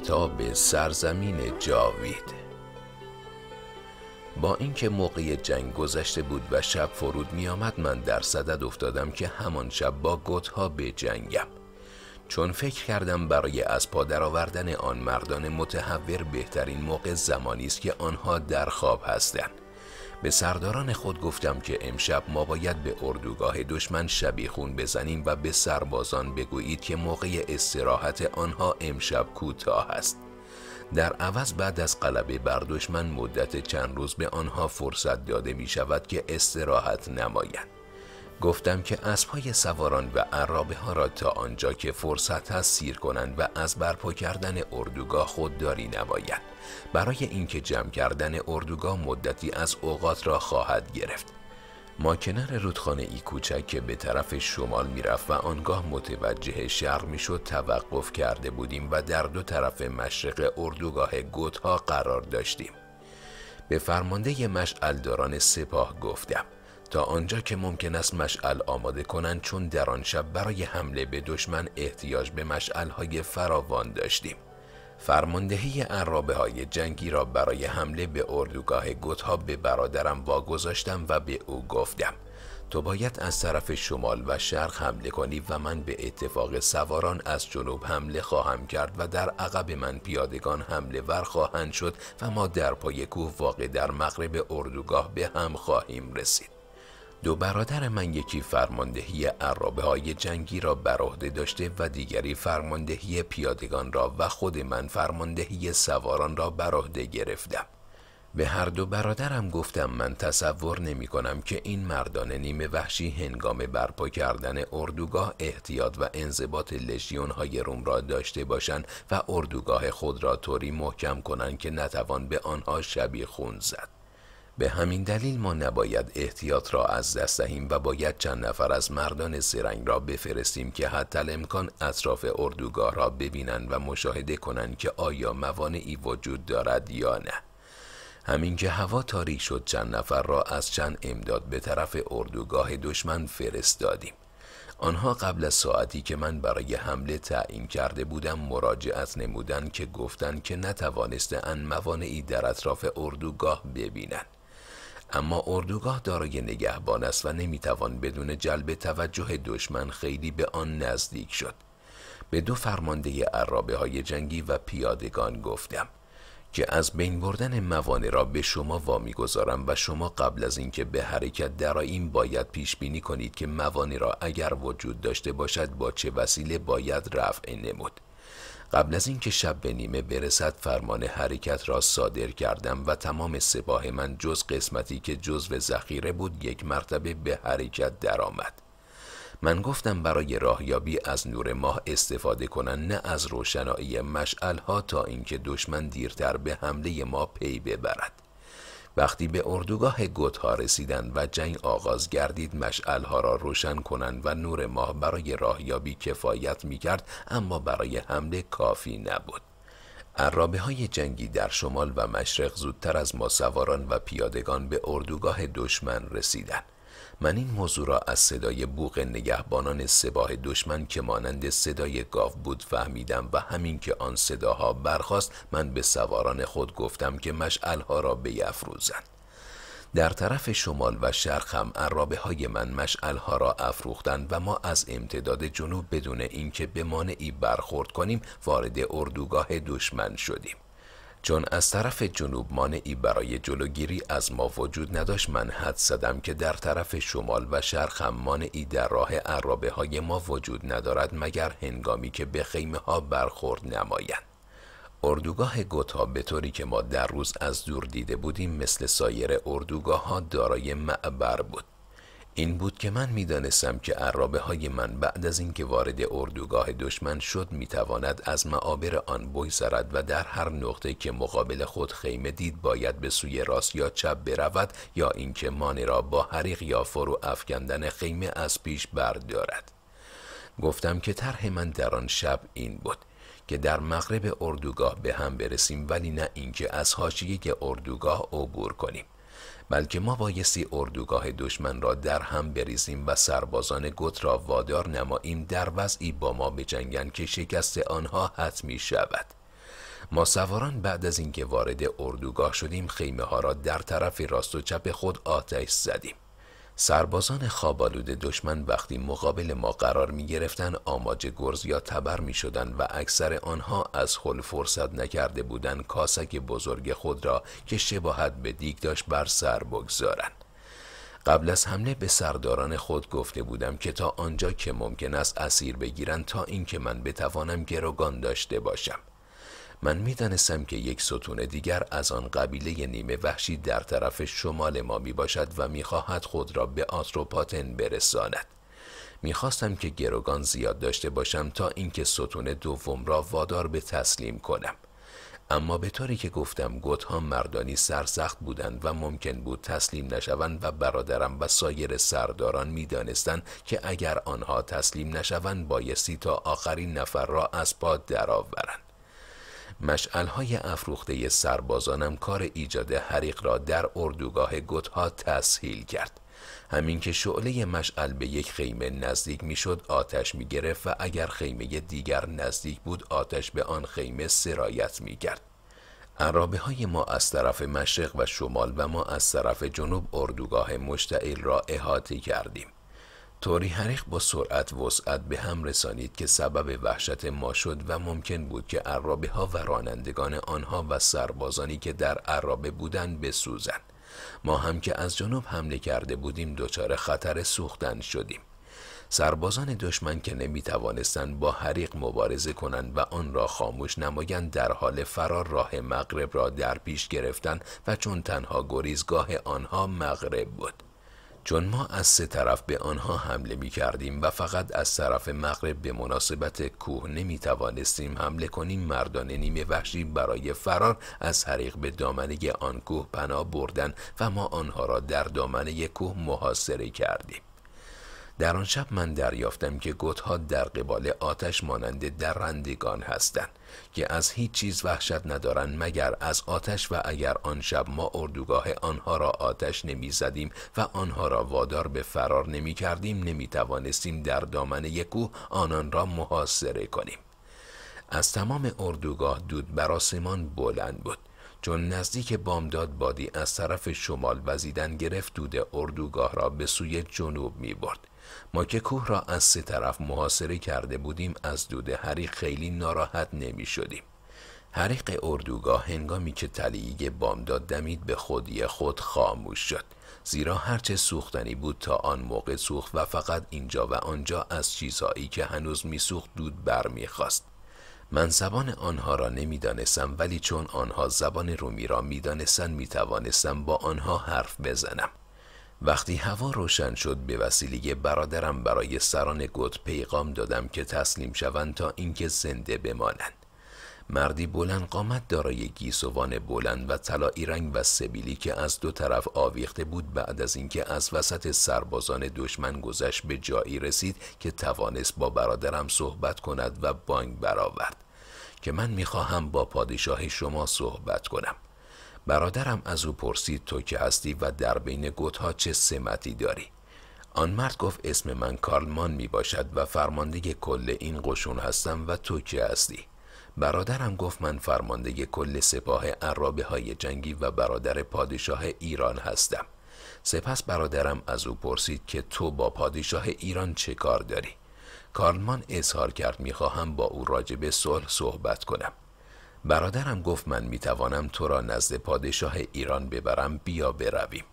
کتاب سرزمین جاوید با اینکه موقع جنگ گذشته بود و شب فرود می آمد من در صدد افتادم که همان شب با گوتها به جنگم چون فکر کردم برای از پا آوردن آن مردان متحور بهترین موقع زمانی است که آنها در خواب هستند به سرداران خود گفتم که امشب ما باید به اردوگاه دشمن شبیخون بزنیم و به سربازان بگویید که موقع استراحت آنها امشب کوتاه است در عوض بعد از غلبه بر دشمن مدت چند روز به آنها فرصت داده می شود که استراحت نمایند گفتم که اسبهای سواران و عرابه ها را تا آنجا که فرصت هست سیر کنند و از برپا کردن اردوگاه خودداری نباید برای اینکه جمع کردن اردوگاه مدتی از اوقات را خواهد گرفت ما کنار رودخانه ای کوچک که به طرف شمال میرفت و آنگاه متوجه شهر میشد توقف کرده بودیم و در دو طرف مشرق اردوگاه گوتها قرار داشتیم به فرمانده مشعلداران سپاه گفتم تا آنجا که ممکن است مشعل آماده کنند چون در آن شب برای حمله به دشمن احتیاج به مشعلهای فراوان داشتیم فرماندهی عرابه های جنگی را برای حمله به اردوگاه گوتها به برادرم واگذاشتم و به او گفتم تو باید از طرف شمال و شرق حمله کنی و من به اتفاق سواران از جنوب حمله خواهم کرد و در عقب من پیادگان حمله ور خواهند شد و ما در پای کوه واقع در مغرب اردوگاه به هم خواهیم رسید دو برادر من یکی فرماندهی عرابه های جنگی را بر عهده داشته و دیگری فرماندهی پیادگان را و خود من فرماندهی سواران را بر عهده گرفتم به هر دو برادرم گفتم من تصور نمی کنم که این مردان نیمه وحشی هنگام برپا کردن اردوگاه احتیاط و انضباط لژیون های روم را داشته باشند و اردوگاه خود را طوری محکم کنند که نتوان به آنها شبیه خون زد. به همین دلیل ما نباید احتیاط را از دست دهیم و باید چند نفر از مردان سرنگ را بفرستیم که حتی امکان اطراف اردوگاه را ببینند و مشاهده کنند که آیا موانعی وجود دارد یا نه همین که هوا تاریک شد چند نفر را از چند امداد به طرف اردوگاه دشمن فرستادیم آنها قبل از ساعتی که من برای حمله تعیین کرده بودم مراجعت نمودند که گفتند که نتوانستند موانعی در اطراف اردوگاه ببینند اما اردوگاه دارای نگهبان است و نمیتوان بدون جلب توجه دشمن خیلی به آن نزدیک شد به دو فرمانده عرابه های جنگی و پیادگان گفتم که از بین بردن موانع را به شما وا گذارم و شما قبل از اینکه به حرکت درائیم باید پیش بینی کنید که موانع را اگر وجود داشته باشد با چه وسیله باید رفع نمود قبل از اینکه شب به نیمه برسد فرمان حرکت را صادر کردم و تمام سپاه من جز قسمتی که جزو ذخیره بود یک مرتبه به حرکت درآمد. من گفتم برای راهیابی از نور ماه استفاده کنن نه از روشنایی مشعل ها تا اینکه دشمن دیرتر به حمله ما پی ببرد وقتی به اردوگاه ها رسیدند و جنگ آغاز گردید مشعلها را روشن کنند و نور ماه برای راهیابی کفایت می کرد اما برای حمله کافی نبود. عرابه های جنگی در شمال و مشرق زودتر از ما سواران و پیادگان به اردوگاه دشمن رسیدند. من این موضوع را از صدای بوق نگهبانان سپاه دشمن که مانند صدای گاو بود فهمیدم و همین که آن صداها برخاست من به سواران خود گفتم که مشعلها را بیفروزند در طرف شمال و شرق هم عرابه های من مشعلها را افروختند و ما از امتداد جنوب بدون اینکه به مانعی برخورد کنیم وارد اردوگاه دشمن شدیم چون از طرف جنوب مانعی برای جلوگیری از ما وجود نداشت من حد زدم که در طرف شمال و شرق هم مانعی در راه عرابه های ما وجود ندارد مگر هنگامی که به خیمه ها برخورد نمایند اردوگاه گوتا به طوری که ما در روز از دور دیده بودیم مثل سایر اردوگاه ها دارای معبر بود این بود که من دانستم که عرابه های من بعد از اینکه وارد اردوگاه دشمن شد میتواند از معابر آن بگذرد و در هر نقطه که مقابل خود خیمه دید باید به سوی راست یا چپ برود یا اینکه مانه را با حریق یا فرو افکندن خیمه از پیش بردارد گفتم که طرح من در آن شب این بود که در مغرب اردوگاه به هم برسیم ولی نه اینکه از حاشیه اردوگاه عبور کنیم بلکه ما بایستی اردوگاه دشمن را در هم بریزیم و سربازان گوت را وادار نماییم در وضعی با ما بجنگند که شکست آنها حتمی شود ما سواران بعد از اینکه وارد اردوگاه شدیم خیمه ها را در طرف راست و چپ خود آتش زدیم سربازان خوابالود دشمن وقتی مقابل ما قرار می گرفتن آماج گرز یا تبر می شدن و اکثر آنها از خل فرصت نکرده بودند کاسک بزرگ خود را که شباهت به دیگ داشت بر سر بگذارند. قبل از حمله به سرداران خود گفته بودم که تا آنجا که ممکن است اسیر بگیرند تا اینکه من بتوانم گروگان داشته باشم من میدانستم که یک ستون دیگر از آن قبیله نیمه وحشی در طرف شمال ما می باشد و میخواهد خود را به آتروپاتن برساند. میخواستم که گروگان زیاد داشته باشم تا اینکه ستون دوم را وادار به تسلیم کنم. اما به طوری که گفتم گوتها مردانی سرسخت بودند و ممکن بود تسلیم نشوند و برادرم و سایر سرداران میدانستند که اگر آنها تسلیم نشوند بایستی تا آخرین نفر را از پاد درآورند مشعلهای افروخته سربازانم کار ایجاد حریق را در اردوگاه گتها تسهیل کرد همین که شعله مشعل به یک خیمه نزدیک میشد آتش می گرفت و اگر خیمه دیگر نزدیک بود آتش به آن خیمه سرایت می کرد. عرابه های ما از طرف مشرق و شمال و ما از طرف جنوب اردوگاه مشتعل را احاطه کردیم. طوری حریق با سرعت وسعت به هم رسانید که سبب وحشت ما شد و ممکن بود که عرابه ها و رانندگان آنها و سربازانی که در عرابه بودند بسوزند ما هم که از جنوب حمله کرده بودیم دچار خطر سوختن شدیم سربازان دشمن که نمی توانستند با حریق مبارزه کنند و آن را خاموش نمایند در حال فرار راه مغرب را در پیش گرفتند و چون تنها گریزگاه آنها مغرب بود چون ما از سه طرف به آنها حمله می کردیم و فقط از طرف مغرب به مناسبت کوه نمی توانستیم حمله کنیم مردان نیمه وحشی برای فرار از حریق به دامنه آن کوه پناه بردن و ما آنها را در دامنه کوه محاصره کردیم در آن شب من دریافتم که گوتها در قبال آتش مانند درندگان هستند که از هیچ چیز وحشت ندارند مگر از آتش و اگر آن شب ما اردوگاه آنها را آتش نمیزدیم و آنها را وادار به فرار نمی کردیم نمی توانستیم در دامن یک کوه آنان را محاصره کنیم از تمام اردوگاه دود بر آسمان بلند بود چون نزدیک بامداد بادی از طرف شمال وزیدن گرفت دود اردوگاه را به سوی جنوب می برد ما که کوه را از سه طرف محاصره کرده بودیم از دود حریق خیلی ناراحت نمی شدیم. حریق اردوگاه هنگامی که تلیعی بامداد دمید به خودی خود خاموش شد زیرا هرچه سوختنی بود تا آن موقع سوخت و فقط اینجا و آنجا از چیزهایی که هنوز میسوخت دود برمیخواست من زبان آنها را نمیدانستم ولی چون آنها زبان رومی را میدانستند میتوانستم با آنها حرف بزنم وقتی هوا روشن شد به وسیله برادرم برای سران گوت پیغام دادم که تسلیم شوند تا اینکه زنده بمانند مردی بلند قامت دارای گیسوان بلند و طلایی رنگ و سبیلی که از دو طرف آویخته بود بعد از اینکه از وسط سربازان دشمن گذشت به جایی رسید که توانست با برادرم صحبت کند و بانگ برآورد که من میخواهم با پادشاه شما صحبت کنم برادرم از او پرسید تو که هستی و در بین گوتها چه سمتی داری؟ آن مرد گفت اسم من کارلمان می باشد و فرمانده کل این قشون هستم و تو که هستی؟ برادرم گفت من فرمانده کل سپاه عرابه های جنگی و برادر پادشاه ایران هستم. سپس برادرم از او پرسید که تو با پادشاه ایران چه کار داری؟ کارلمان اظهار کرد میخواهم با او راجب صلح صحبت کنم. برادرم گفت من میتوانم تو را نزد پادشاه ایران ببرم بیا برویم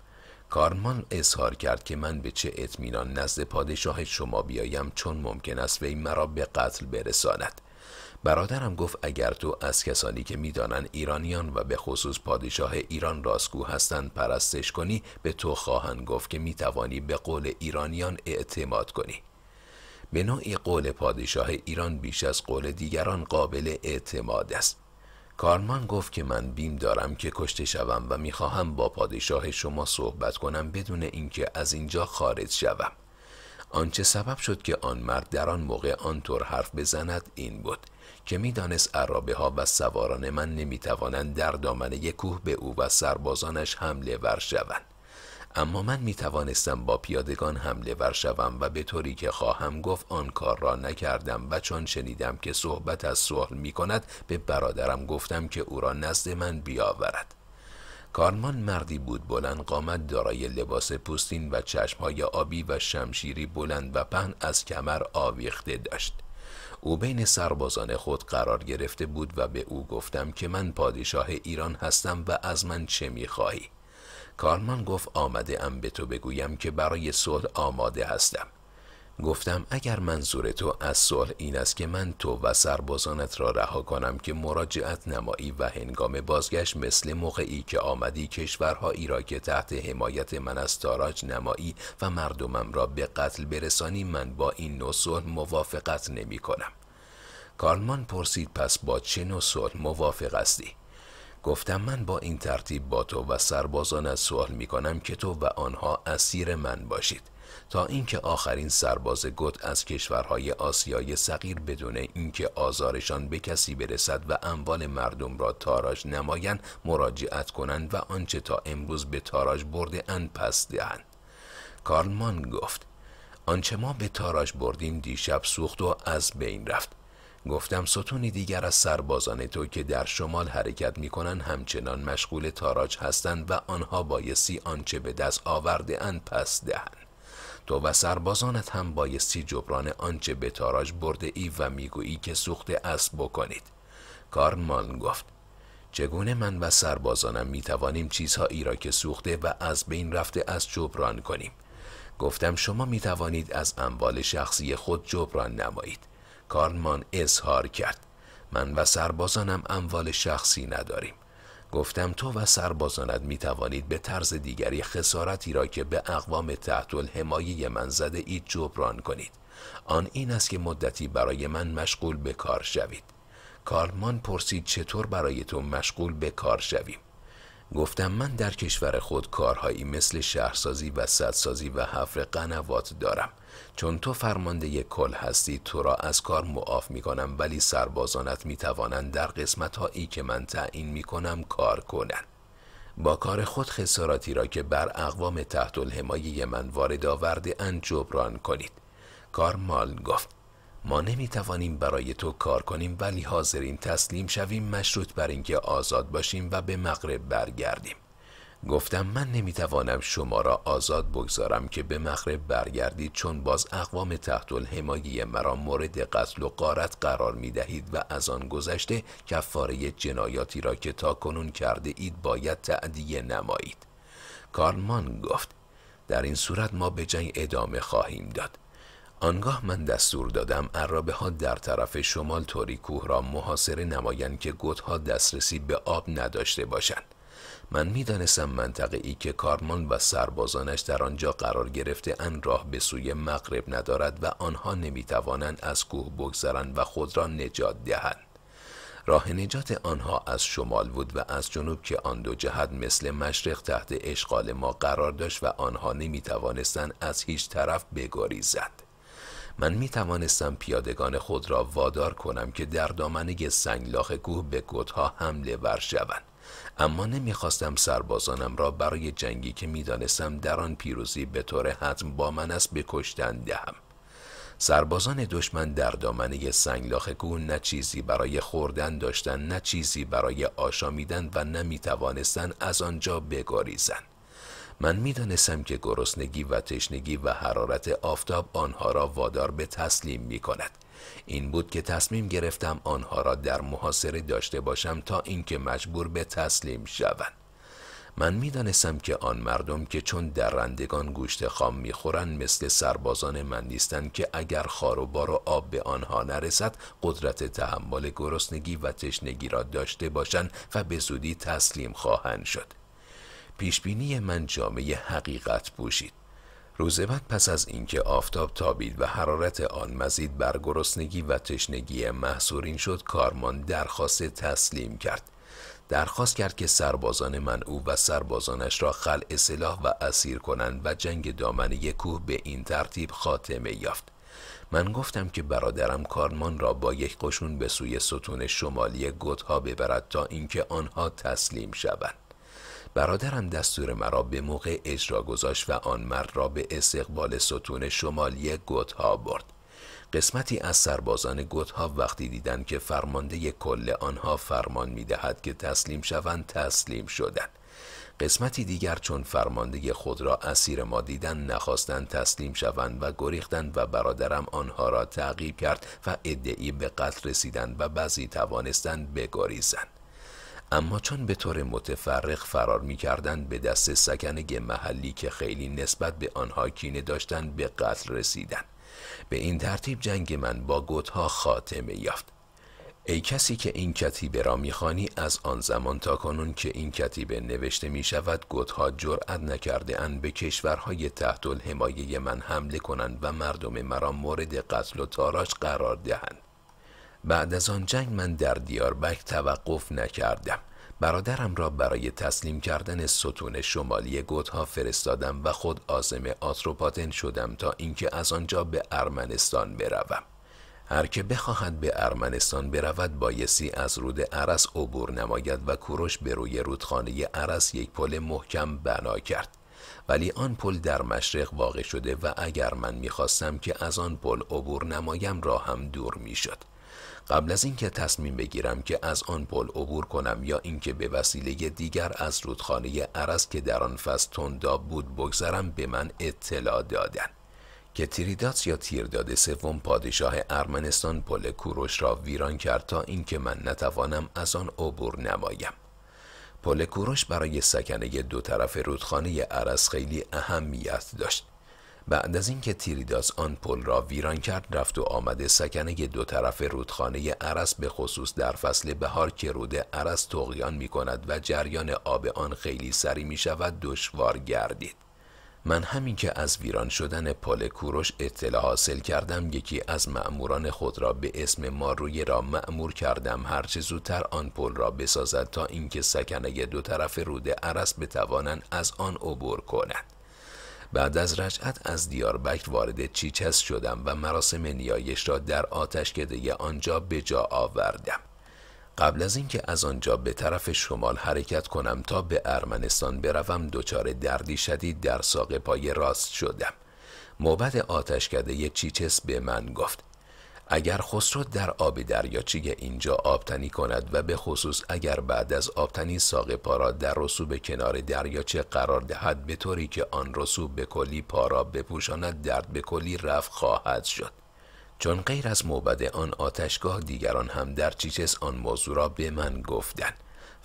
کارمان اظهار کرد که من به چه اطمینان نزد پادشاه شما بیایم چون ممکن است وی مرا به قتل برساند برادرم گفت اگر تو از کسانی که می میدانند ایرانیان و به خصوص پادشاه ایران راستگو هستند پرستش کنی به تو خواهند گفت که می توانی به قول ایرانیان اعتماد کنی به نوعی قول پادشاه ایران بیش از قول دیگران قابل اعتماد است کارمان گفت که من بیم دارم که کشته شوم و میخواهم با پادشاه شما صحبت کنم بدون اینکه از اینجا خارج شوم آنچه سبب شد که آن مرد در آن موقع آنطور حرف بزند این بود که میدانست عرابه ها و سواران من نمیتوانند در دامنه کوه به او و سربازانش حمله ور شوند اما من می توانستم با پیادگان حمله ور شوم و به طوری که خواهم گفت آن کار را نکردم و چون شنیدم که صحبت از سوال می کند به برادرم گفتم که او را نزد من بیاورد کارمان مردی بود بلند قامت دارای لباس پوستین و چشمهای آبی و شمشیری بلند و پهن از کمر آویخته داشت او بین سربازان خود قرار گرفته بود و به او گفتم که من پادشاه ایران هستم و از من چه میخواهی کارمان گفت آمده ام به تو بگویم که برای صلح آماده هستم گفتم اگر منظور تو از صلح این است که من تو و سربازانت را رها کنم که مراجعت نمایی و هنگام بازگشت مثل موقعی که آمدی کشورهایی را که تحت حمایت من از تاراج نمایی و مردمم را به قتل برسانی من با این نو صلح موافقت نمی کنم کارمان پرسید پس با چه نوع صلح موافق هستی گفتم من با این ترتیب با تو و سربازان از سوال می کنم که تو و آنها اسیر من باشید تا اینکه آخرین سرباز گت از کشورهای آسیای صغیر بدون اینکه آزارشان به کسی برسد و اموال مردم را تاراج نمایند مراجعت کنند و آنچه تا امروز به تاراج برده اند پس دهند کارلمان گفت آنچه ما به تاراش بردیم دیشب سوخت و از بین رفت گفتم ستونی دیگر از سربازان تو که در شمال حرکت می کنن همچنان مشغول تاراج هستند و آنها بایستی آنچه به دست آورده اند پس دهند تو و سربازانت هم بایستی جبران آنچه به تاراج برده ای و میگویی که سوخت اسب بکنید کارمان گفت چگونه من و سربازانم می توانیم چیزهایی را که سوخته و از بین رفته از جبران کنیم گفتم شما می توانید از اموال شخصی خود جبران نمایید کارلمان اظهار کرد من و سربازانم اموال شخصی نداریم گفتم تو و سربازانت می توانید به طرز دیگری خسارتی را که به اقوام تحت الحمایه من زده اید جبران کنید آن این است که مدتی برای من مشغول به کار شوید کارلمان پرسید چطور برای تو مشغول به کار شویم گفتم من در کشور خود کارهایی مثل شهرسازی و سدسازی و حفر قنوات دارم چون تو فرمانده کل هستی تو را از کار معاف می کنم ولی سربازانت می توانند در قسمت هایی که من تعیین می کنم کار کنند با کار خود خساراتی را که بر اقوام تحت الحمایه من وارد آورده اند جبران کنید کارمال گفت ما نمی توانیم برای تو کار کنیم ولی حاضرین تسلیم شویم مشروط بر اینکه آزاد باشیم و به مغرب برگردیم گفتم من نمیتوانم شما را آزاد بگذارم که به مغرب برگردید چون باز اقوام تحت الحمایه مرا مورد قتل و قارت قرار می دهید و از آن گذشته کفاره جنایاتی را که تا کنون کرده اید باید تعدیه نمایید کارمان گفت در این صورت ما به جنگ ادامه خواهیم داد آنگاه من دستور دادم عرابه ها در طرف شمال توری کوه را محاصره نمایند که گوت ها دسترسی به آب نداشته باشند من میدانستم منطقه ای که کارمان و سربازانش در آنجا قرار گرفته ان راه به سوی مغرب ندارد و آنها نمیتوانند از کوه بگذرند و خود را نجات دهند راه نجات آنها از شمال بود و از جنوب که آن دو جهت مثل مشرق تحت اشغال ما قرار داشت و آنها نمی توانستند از هیچ طرف بگریزند من می توانستم پیادگان خود را وادار کنم که در دامنه سنگلاخ کوه به گوتها حمله ور شوند اما نمیخواستم سربازانم را برای جنگی که میدانستم در آن پیروزی به طور حتم با من است به کشتن دهم سربازان دشمن در دامنه سنگلاخ کوه نه چیزی برای خوردن داشتن نه چیزی برای آشامیدن و نه از آنجا بگریزند من میدانستم که گرسنگی و تشنگی و حرارت آفتاب آنها را وادار به تسلیم می کند. این بود که تصمیم گرفتم آنها را در محاصره داشته باشم تا اینکه مجبور به تسلیم شوند من میدانستم که آن مردم که چون در رندگان گوشت خام میخورند مثل سربازان من نیستند که اگر خار و بار و آب به آنها نرسد قدرت تحمل گرسنگی و تشنگی را داشته باشند و به زودی تسلیم خواهند شد پیشبینی من جامعه حقیقت پوشید روز بعد پس از اینکه آفتاب تابید و حرارت آن مزید بر گرسنگی و تشنگی محصورین شد کارمان درخواست تسلیم کرد درخواست کرد که سربازان او و سربازانش را خلع سلاح و اسیر کنند و جنگ دامنه کوه به این ترتیب خاتمه یافت من گفتم که برادرم کارمان را با یک قشون به سوی ستون شمالی گوتها ببرد تا اینکه آنها تسلیم شوند برادرم دستور مرا به موقع اجرا گذاشت و آن مرد را به استقبال ستون شمالی گوتها برد قسمتی از سربازان گوتها وقتی دیدند که فرمانده کل آنها فرمان می دهد که تسلیم شوند تسلیم شدند قسمتی دیگر چون فرمانده خود را اسیر ما دیدن نخواستند تسلیم شوند و گریختند و برادرم آنها را تعقیب کرد و ادعی به قتل رسیدند و بعضی توانستند بگریزند اما چون به طور متفرق فرار می به دست سکنگ محلی که خیلی نسبت به آنها کینه داشتن به قتل رسیدن به این ترتیب جنگ من با گوتها خاتمه یافت ای کسی که این کتیبه را میخوانی از آن زمان تا کنون که این کتیبه نوشته می شود گوتها جرأت نکرده ان به کشورهای تحت الحمایه من حمله کنند و مردم مرا مورد قتل و تاراش قرار دهند بعد از آن جنگ من در دیاربک توقف نکردم برادرم را برای تسلیم کردن ستون شمالی گوتها فرستادم و خود آزم آتروپاتن شدم تا اینکه از آنجا به ارمنستان بروم هر که بخواهد به ارمنستان برود بایسی از رود عرس عبور نماید و کوروش به روی رودخانه عرس یک پل محکم بنا کرد ولی آن پل در مشرق واقع شده و اگر من میخواستم که از آن پل عبور نمایم را هم دور میشد قبل از اینکه تصمیم بگیرم که از آن پل عبور کنم یا اینکه به وسیله دیگر از رودخانه عرس که در آن فصل تنداب بود بگذرم به من اطلاع دادن که تریداتس یا تیرداد سوم پادشاه ارمنستان پل کوروش را ویران کرد تا اینکه من نتوانم از آن عبور نمایم پل کوروش برای سکنه دو طرف رودخانه عرس خیلی اهمیت داشت بعد از اینکه تیریداس آن پل را ویران کرد رفت و آمده سکنه دو طرف رودخانه عرس به خصوص در فصل بهار که رود عرس تقیان می کند و جریان آب آن خیلی سری می شود دشوار گردید. من همین که از ویران شدن پل کوروش اطلاع حاصل کردم یکی از مأموران خود را به اسم ماروی را مأمور کردم هرچه زودتر آن پل را بسازد تا اینکه سکنه دو طرف رود عرس بتوانند از آن عبور کنند بعد از رجعت از دیاربکر وارد چیچس شدم و مراسم نیایش را در آتشکده آنجا به جا آوردم قبل از اینکه از آنجا به طرف شمال حرکت کنم تا به ارمنستان بروم دچار دردی شدید در ساق پای راست شدم موبد آتشکده چیچس به من گفت اگر خسرو در آب دریاچه اینجا آبتنی کند و به خصوص اگر بعد از آبتنی ساق پارا در رسوب کنار دریاچه قرار دهد به طوری که آن رسوب به کلی پارا بپوشاند درد به کلی رفت خواهد شد چون غیر از موبد آن آتشگاه دیگران هم در چیچس آن موضوع را به من گفتند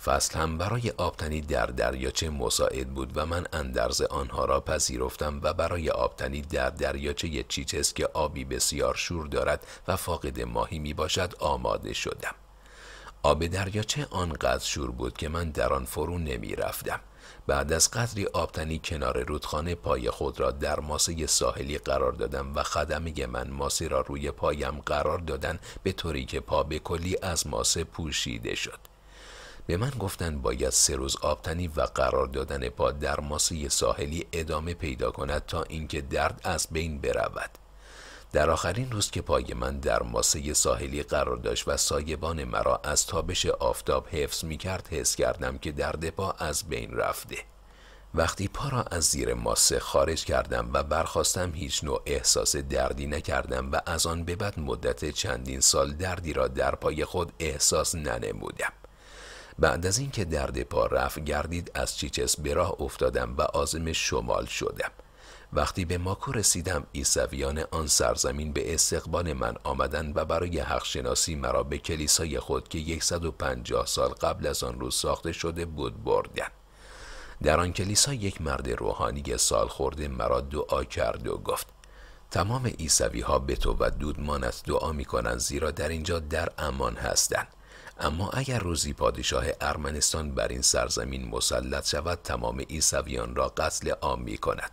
فصل هم برای آبتنی در دریاچه مساعد بود و من اندرز آنها را پذیرفتم و برای آبتنی در دریاچه چیچس که آبی بسیار شور دارد و فاقد ماهی می باشد آماده شدم. آب دریاچه آنقدر شور بود که من در آن فرو نمی رفتم. بعد از قدری آبتنی کنار رودخانه پای خود را در ماسه ساحلی قرار دادم و خدمه من ماسه را روی پایم قرار دادن به طوری که پا به کلی از ماسه پوشیده شد. به من گفتن باید سه روز آبتنی و قرار دادن پا در ماسه ساحلی ادامه پیدا کند تا اینکه درد از بین برود در آخرین روز که پای من در ماسه ساحلی قرار داشت و سایبان مرا از تابش آفتاب حفظ می کرد حس کردم که درد پا از بین رفته وقتی پا را از زیر ماسه خارج کردم و برخواستم هیچ نوع احساس دردی نکردم و از آن به بعد مدت چندین سال دردی را در پای خود احساس ننمودم بعد از اینکه درد پا رفت گردید از چیچس به راه افتادم و آزم شمال شدم وقتی به ماکو رسیدم ایسویان آن سرزمین به استقبال من آمدن و برای شناسی مرا به کلیسای خود که 150 سال قبل از آن روز ساخته شده بود بردند. در آن کلیسا یک مرد روحانی سال خورده مرا دعا کرد و گفت تمام ایسوی ها به تو و دودمانت دعا می کنند زیرا در اینجا در امان هستند اما اگر روزی پادشاه ارمنستان بر این سرزمین مسلط شود تمام ایسویان را قتل عام می کند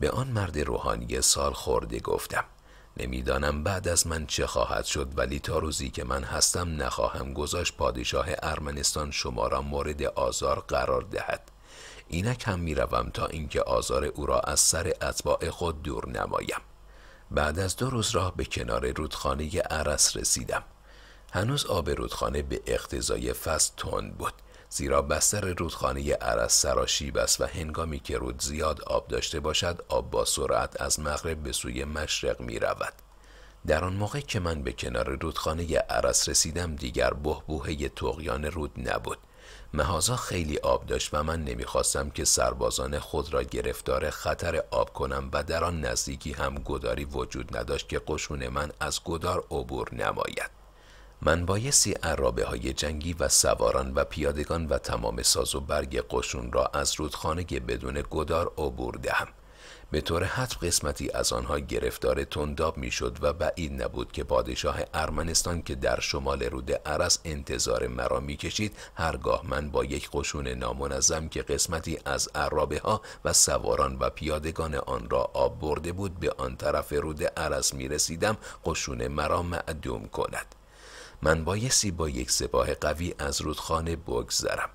به آن مرد روحانی سال خورده گفتم نمیدانم بعد از من چه خواهد شد ولی تا روزی که من هستم نخواهم گذاشت پادشاه ارمنستان شما را مورد آزار قرار دهد اینک هم میروم تا اینکه آزار او را از سر اتباع خود دور نمایم بعد از دو روز راه به کنار رودخانه عرس رسیدم هنوز آب رودخانه به اقتضای فصل تند بود زیرا بستر رودخانه عرس سراشیب است و هنگامی که رود زیاد آب داشته باشد آب با سرعت از مغرب به سوی مشرق می رود. در آن موقع که من به کنار رودخانه عرس رسیدم دیگر ی تقیان رود نبود مهازا خیلی آب داشت و من نمیخواستم که سربازان خود را گرفتار خطر آب کنم و در آن نزدیکی هم گداری وجود نداشت که قشون من از گدار عبور نماید من بایستی عرابه های جنگی و سواران و پیادگان و تمام ساز و برگ قشون را از رودخانه بدون گدار عبور دهم. به طور حتم قسمتی از آنها گرفتار تنداب می شد و بعید نبود که پادشاه ارمنستان که در شمال رود عرس انتظار مرا کشید هرگاه من با یک قشون نامنظم که قسمتی از عرابه ها و سواران و پیادگان آن را آب برده بود به آن طرف رود عرس می رسیدم قشون مرا معدوم کند من بایستی با یک سپاه قوی از رودخانه بگذرم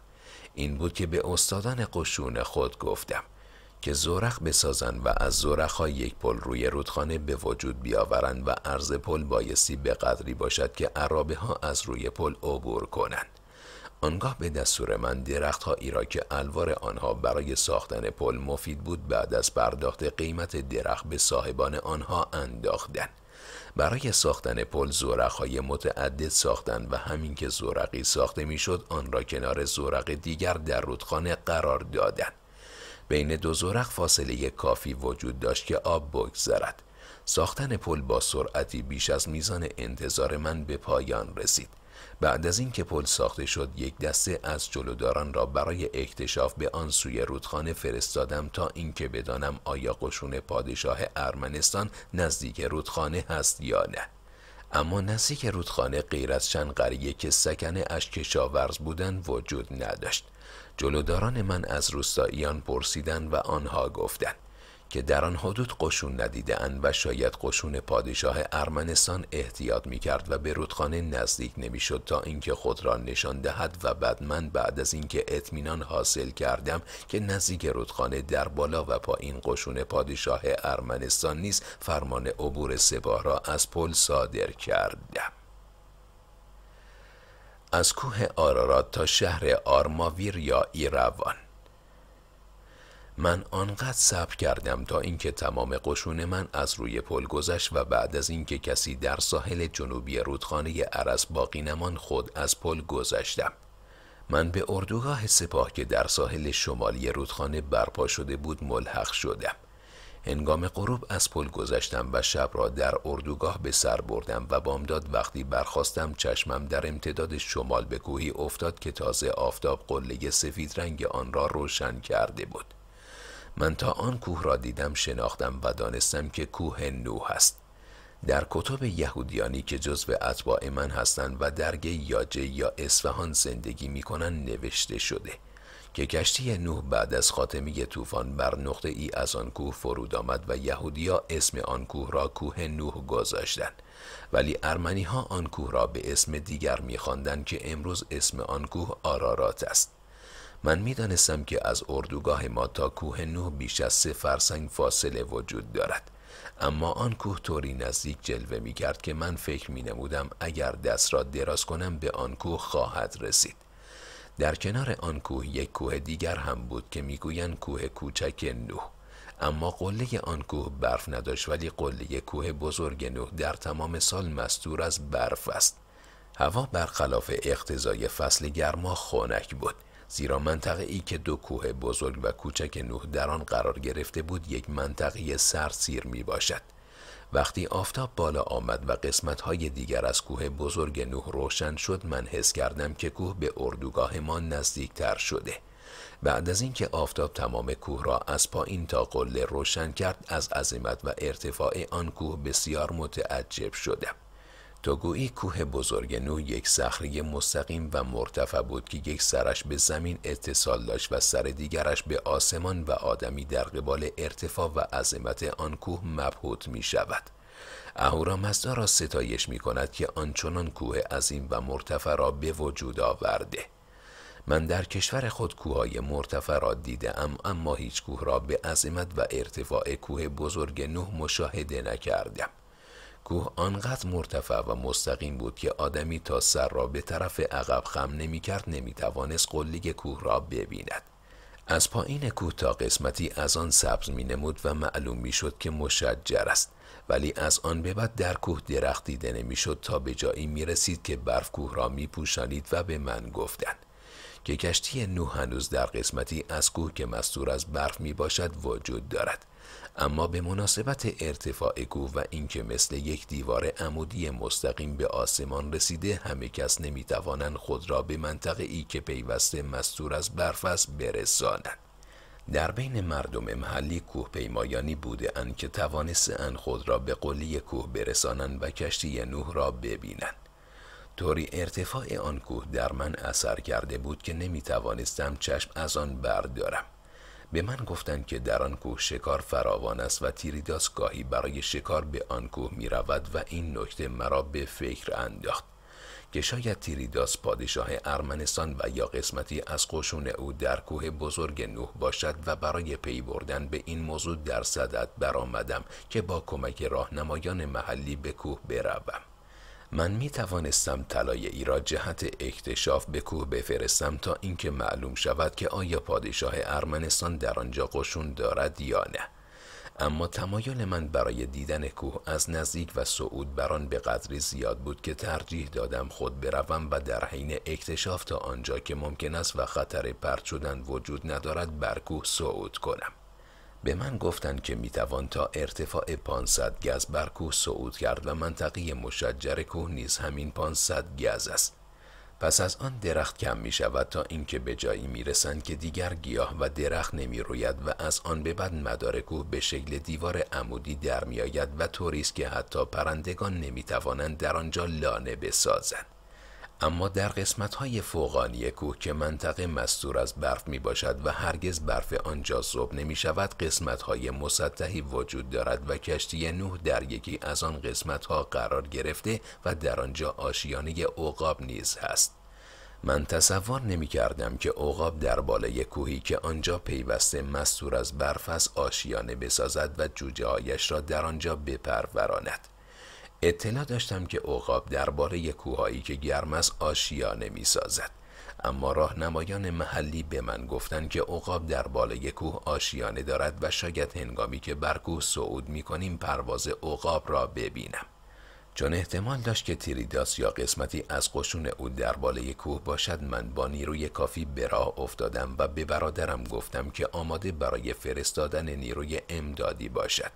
این بود که به استادان قشون خود گفتم که زورخ بسازند و از های یک پل روی رودخانه به وجود بیاورند و عرض پل بایستی به قدری باشد که عرابه ها از روی پل عبور کنند آنگاه به دستور من درختهایی را که الوار آنها برای ساختن پل مفید بود بعد از پرداخت قیمت درخت به صاحبان آنها انداختند برای ساختن پل زورقهای متعدد ساختن و همین که زورقی ساخته میشد آن را کنار زورق دیگر در رودخانه قرار دادند بین دو زورق فاصله کافی وجود داشت که آب بگذرد ساختن پل با سرعتی بیش از میزان انتظار من به پایان رسید بعد از اینکه پل ساخته شد یک دسته از جلوداران را برای اکتشاف به آن سوی رودخانه فرستادم تا اینکه بدانم آیا قشون پادشاه ارمنستان نزدیک رودخانه هست یا نه اما نزدیک رودخانه غیر از چند قریه که سکنه اش کشاورز بودن وجود نداشت جلوداران من از روستاییان پرسیدن و آنها گفتند که در آن حدود قشون ندیده اند و شاید قشون پادشاه ارمنستان احتیاط می کرد و به رودخانه نزدیک شد تا اینکه خود را نشان دهد و بعد من بعد از اینکه اطمینان حاصل کردم که نزدیک رودخانه در بالا و پایین قشون پادشاه ارمنستان نیست فرمان عبور سپاه را از پل صادر کردم از کوه آرارات تا شهر آرماویر یا ایروان من آنقدر صبر کردم تا اینکه تمام قشون من از روی پل گذشت و بعد از اینکه کسی در ساحل جنوبی رودخانه عرس باقی نمان خود از پل گذشتم من به اردوگاه سپاه که در ساحل شمالی رودخانه برپا شده بود ملحق شدم هنگام غروب از پل گذشتم و شب را در اردوگاه به سر بردم و بامداد وقتی برخواستم چشمم در امتداد شمال به کوهی افتاد که تازه آفتاب قله سفید رنگ آن را روشن کرده بود من تا آن کوه را دیدم شناختم و دانستم که کوه نوح است در کتب یهودیانی که جزء اتباع من هستند و درگه یاجه یا اصفهان زندگی کنند نوشته شده که کشتی نوح بعد از خاتمی طوفان بر نقطه ای از آن کوه فرود آمد و یهودیا اسم آن کوه را کوه نوح گذاشتند ولی ارمنی ها آن کوه را به اسم دیگر میخواندند که امروز اسم آن کوه آرارات است من میدانستم که از اردوگاه ما تا کوه نوح بیش از سه فرسنگ فاصله وجود دارد اما آن کوه طوری نزدیک جلوه می کرد که من فکر می نمودم اگر دست را دراز کنم به آن کوه خواهد رسید در کنار آن کوه یک کوه دیگر هم بود که میگویند کوه کوچک نوح اما قله آن کوه برف نداشت ولی قله کوه بزرگ نوح در تمام سال مستور از برف است هوا برخلاف اقتضای فصل گرما خنک بود زیرا منطقه ای که دو کوه بزرگ و کوچک نوح در آن قرار گرفته بود یک منطقه سرسیر می باشد وقتی آفتاب بالا آمد و قسمت های دیگر از کوه بزرگ نوح روشن شد من حس کردم که کوه به اردوگاه ما تر شده بعد از اینکه آفتاب تمام کوه را از پایین تا قله روشن کرد از عظمت و ارتفاع آن کوه بسیار متعجب شدم تا کوه بزرگ نو یک صخره مستقیم و مرتفع بود که یک سرش به زمین اتصال داشت و سر دیگرش به آسمان و آدمی در قبال ارتفاع و عظمت آن کوه مبهوت می شود. مزدا را ستایش می کند که آنچنان کوه عظیم و مرتفع را به وجود آورده. من در کشور خود کوههای مرتفع را دیده ام اما هیچ کوه را به عظمت و ارتفاع کوه بزرگ نوح مشاهده نکردم. کوه آنقدر مرتفع و مستقیم بود که آدمی تا سر را به طرف عقب خم نمی توانست قلیگ کوه را ببیند از پایین کوه تا قسمتی از آن سبز می نمود و معلوم می شد که مشجر است ولی از آن به بعد در کوه درخت دیده نمی شد تا به جایی می رسید که برف کوه را می پوشانید و به من گفتند که کشتی نو هنوز در قسمتی از کوه که مستور از برف می باشد وجود دارد اما به مناسبت ارتفاع کوه و اینکه مثل یک دیوار عمودی مستقیم به آسمان رسیده همه کس نمیتوانند خود را به منطقه ای که پیوسته مستور از برف است برسانند در بین مردم محلی کوه پیمایانی بوده ان که ان خود را به قلی کوه برسانند و کشتی نوح را ببینند طوری ارتفاع آن کوه در من اثر کرده بود که نمی توانستم چشم از آن بردارم به من گفتند که در آن کوه شکار فراوان است و تیریداس گاهی برای شکار به آن کوه می رود و این نکته مرا به فکر انداخت که شاید تیریداس پادشاه ارمنستان و یا قسمتی از قشون او در کوه بزرگ نوح باشد و برای پی بردن به این موضوع در صدد برآمدم که با کمک راهنمایان محلی به کوه بروم من می توانستم طلای را جهت اکتشاف به کوه بفرستم تا اینکه معلوم شود که آیا پادشاه ارمنستان در آنجا قشون دارد یا نه اما تمایل من برای دیدن کوه از نزدیک و صعود بر آن به قدری زیاد بود که ترجیح دادم خود بروم و در حین اکتشاف تا آنجا که ممکن است و خطر پرت شدن وجود ندارد بر کوه صعود کنم به من گفتند که میتوان تا ارتفاع 500 گز بر کوه صعود کرد و منطقه مشجر کوه نیز همین 500 گز است پس از آن درخت کم می شود تا اینکه به جایی می رسند که دیگر گیاه و درخت نمی روید و از آن به بعد مدار کوه به شکل دیوار عمودی در می آید و طوری است که حتی پرندگان نمی توانند در آنجا لانه بسازند اما در قسمت های فوقانی کوه که منطقه مستور از برف می باشد و هرگز برف آنجا صبح نمی شود قسمت های مسطحی وجود دارد و کشتی نوح در یکی از آن قسمت ها قرار گرفته و در آنجا آشیانه اوقاب نیز هست من تصور نمی کردم که اوقاب در بالای کوهی که آنجا پیوسته مستور از برف از آشیانه بسازد و جوجه هایش را در آنجا بپروراند. اطلاع داشتم که اوقاب درباره کوهایی که گرم است آشیانه می سازد. اما راهنمایان محلی به من گفتند که عقاب در بالای کوه آشیانه دارد و شاید هنگامی که بر کوه صعود می کنیم پرواز عقاب را ببینم چون احتمال داشت که تیریداس یا قسمتی از قشون او در بالای کوه باشد من با نیروی کافی به راه افتادم و به برادرم گفتم که آماده برای فرستادن نیروی امدادی باشد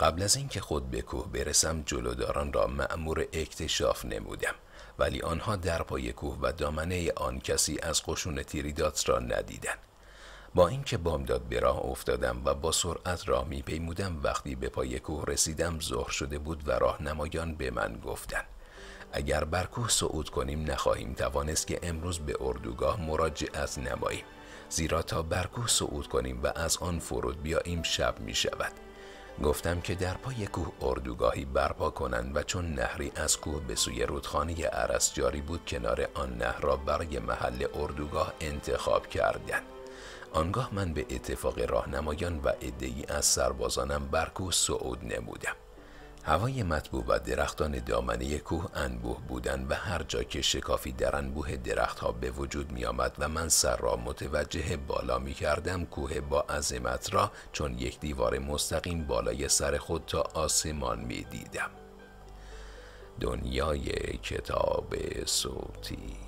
قبل از اینکه خود به کوه برسم جلوداران را مأمور اکتشاف نمودم ولی آنها در پای کوه و دامنه آن کسی از قشون تیریدات را ندیدند با اینکه بامداد به راه افتادم و با سرعت راه میپیمودم وقتی به پای کوه رسیدم ظهر شده بود و راهنمایان به من گفتند اگر بر کوه صعود کنیم نخواهیم توانست که امروز به اردوگاه مراجعت نماییم زیرا تا بر کوه صعود کنیم و از آن فرود بیاییم شب می شود گفتم که در پای کوه اردوگاهی برپا کنند و چون نهری از کوه به سوی رودخانه عرس جاری بود کنار آن نهر را برای محل اردوگاه انتخاب کردند آنگاه من به اتفاق راهنمایان و عدهای از سربازانم کوه صعود نمودم هوای مطبوع و درختان دامنه کوه انبوه بودن و هر جا که شکافی در انبوه درختها به وجود می آمد و من سر را متوجه بالا می کردم کوه با عظمت را چون یک دیوار مستقیم بالای سر خود تا آسمان می دیدم دنیای کتاب صوتی